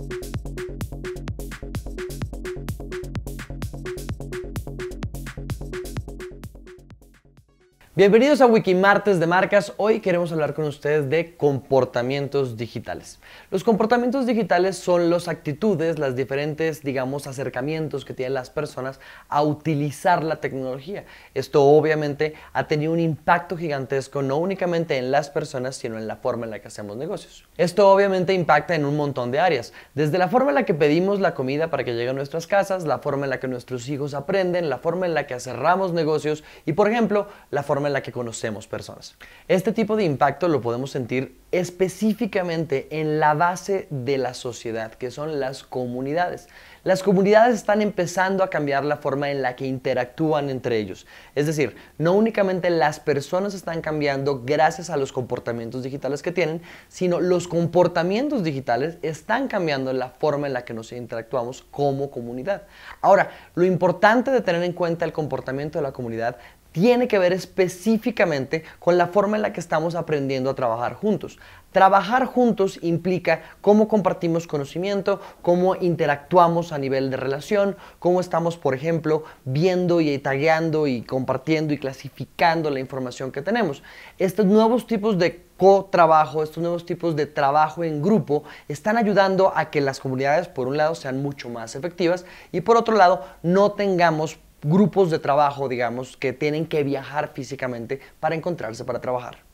Thank you. Bienvenidos a Wikimartes de Marcas. Hoy queremos hablar con ustedes de comportamientos digitales. Los comportamientos digitales son las actitudes, las diferentes, digamos, acercamientos que tienen las personas a utilizar la tecnología. Esto obviamente ha tenido un impacto gigantesco no únicamente en las personas, sino en la forma en la que hacemos negocios. Esto obviamente impacta en un montón de áreas, desde la forma en la que pedimos la comida para que llegue a nuestras casas, la forma en la que nuestros hijos aprenden, la forma en la que cerramos negocios y, por ejemplo, la forma en la que conocemos personas. Este tipo de impacto lo podemos sentir específicamente en la base de la sociedad, que son las comunidades. Las comunidades están empezando a cambiar la forma en la que interactúan entre ellos. Es decir, no únicamente las personas están cambiando gracias a los comportamientos digitales que tienen, sino los comportamientos digitales están cambiando la forma en la que nos interactuamos como comunidad. Ahora, lo importante de tener en cuenta el comportamiento de la comunidad tiene que ver específicamente con la forma en la que estamos aprendiendo a trabajar juntos. Trabajar juntos implica cómo compartimos conocimiento, cómo interactuamos a nivel de relación, cómo estamos, por ejemplo, viendo y tagueando y compartiendo y clasificando la información que tenemos. Estos nuevos tipos de co-trabajo, estos nuevos tipos de trabajo en grupo están ayudando a que las comunidades, por un lado, sean mucho más efectivas y por otro lado, no tengamos grupos de trabajo, digamos, que tienen que viajar físicamente para encontrarse para trabajar.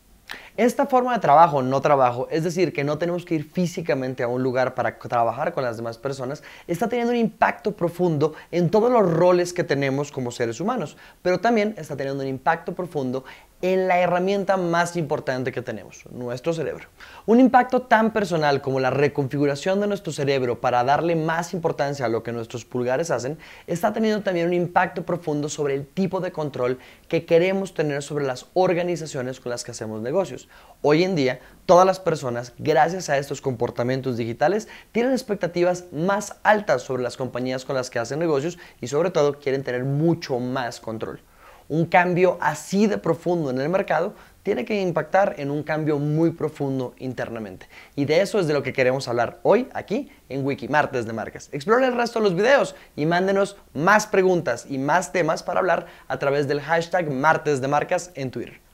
Esta forma de trabajo, no trabajo, es decir, que no tenemos que ir físicamente a un lugar para trabajar con las demás personas, está teniendo un impacto profundo en todos los roles que tenemos como seres humanos, pero también está teniendo un impacto profundo en la herramienta más importante que tenemos, nuestro cerebro. Un impacto tan personal como la reconfiguración de nuestro cerebro para darle más importancia a lo que nuestros pulgares hacen, está teniendo también un impacto profundo sobre el tipo de control que queremos tener sobre las organizaciones con las que hacemos negocios. Hoy en día, todas las personas, gracias a estos comportamientos digitales, tienen expectativas más altas sobre las compañías con las que hacen negocios y sobre todo quieren tener mucho más control un cambio así de profundo en el mercado tiene que impactar en un cambio muy profundo internamente. Y de eso es de lo que queremos hablar hoy aquí en Martes de Marcas. Explore el resto de los videos y mándenos más preguntas y más temas para hablar a través del hashtag Martes de Marcas en Twitter.